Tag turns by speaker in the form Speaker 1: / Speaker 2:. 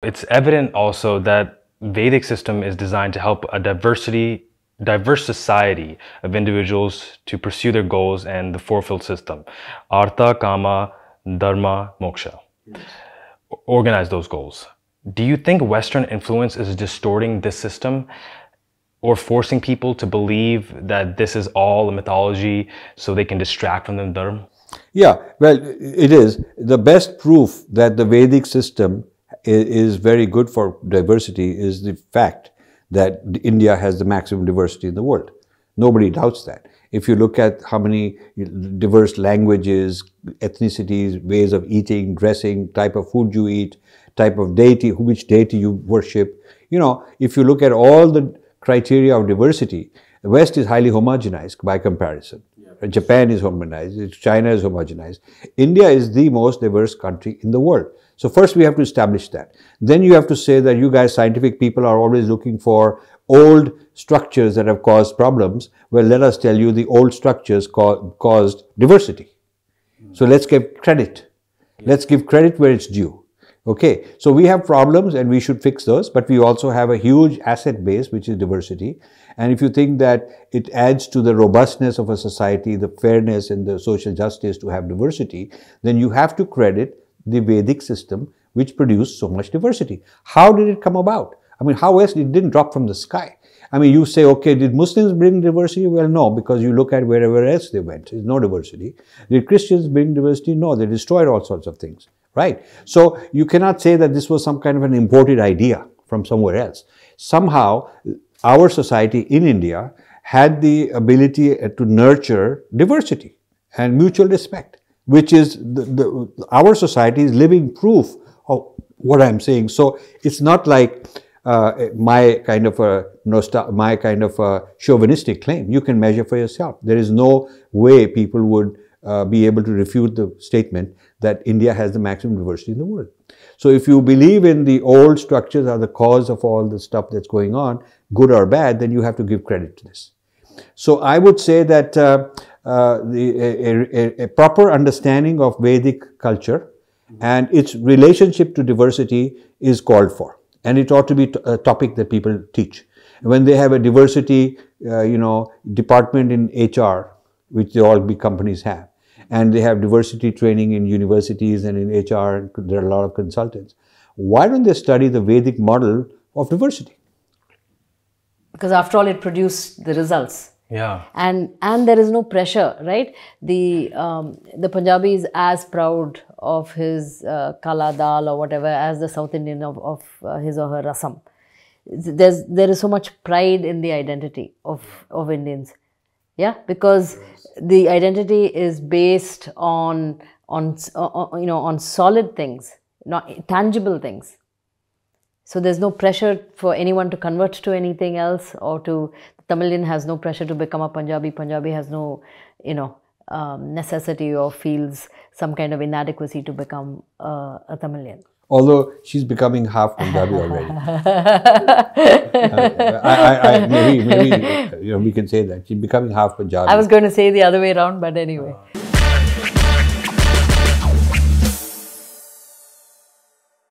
Speaker 1: It's evident also that Vedic system is designed to help a diversity diverse society of individuals to pursue their goals and the fourfold system artha kama dharma moksha yes. organize those goals do you think western influence is distorting this system or forcing people to believe that this is all a mythology so they can distract from the dharma
Speaker 2: yeah well it is the best proof that the vedic system is very good for diversity is the fact that India has the maximum diversity in the world. Nobody doubts that. If you look at how many diverse languages, ethnicities, ways of eating, dressing, type of food you eat, type of deity, which deity you worship, you know, if you look at all the criteria of diversity, the West is highly homogenized by comparison. Japan is homogenized, China is homogenized. India is the most diverse country in the world. So first we have to establish that. Then you have to say that you guys scientific people are always looking for old structures that have caused problems. Well, let us tell you the old structures co- caused diversity. So let's give credit. Let's give credit where it's due. Okay, so we have problems and we should fix those, but we also have a huge asset base, which is diversity. And if you think that it adds to the robustness of a society, the fairness and the social justice to have diversity, then you have to credit the Vedic system, which produced so much diversity. How did it come about? I mean, how else? It didn't drop from the sky. I mean, you say, okay, did Muslims bring diversity? Well, no, because you look at wherever else they went, there's no diversity. Did Christians bring diversity? No, they destroyed all sorts of things right? So you cannot say that this was some kind of an imported idea from somewhere else. Somehow, our society in India had the ability uh, to nurture diversity and mutual respect, which is the, the, our society is living proof of what I'm saying. So it's not like uh, my kind of a my kind of a chauvinistic claim. You can measure for yourself. There is no way people would uh, be able to refute the statement that India has the maximum diversity in the world. So if you believe in the old structures are the cause of all the stuff that's going on, good or bad, then you have to give credit to this. So I would say that uh, uh, the, a, a, a, proper understanding of Vedic culture and its relationship to diversity is called for. And it ought to be a topic that people teach. When they have a diversity, uh, you know, department in HR, which all big companies have, and they have diversity training in universities and in HR. There are a lot of consultants. Why don't they study the Vedic model of diversity?
Speaker 3: Because after all, it produced the results. Yeah. And and there is no pressure, right? The um, the Punjabi is as proud of his uh, kala dal or whatever as the South Indian of, of uh, his or her rasam. There's there is so much pride in the identity of of Indians yeah because yes. the identity is based on on uh, you know on solid things not tangible things so there's no pressure for anyone to convert to anything else or to tamilian has no pressure to become a punjabi punjabi has no you know um, necessity or feels some kind of inadequacy to become uh, a tamilian
Speaker 2: Although she's becoming half Punjabi already. I, I, I, maybe, maybe you know, we can say that. She's becoming half Punjabi. I was
Speaker 3: going to say the other way around, but anyway.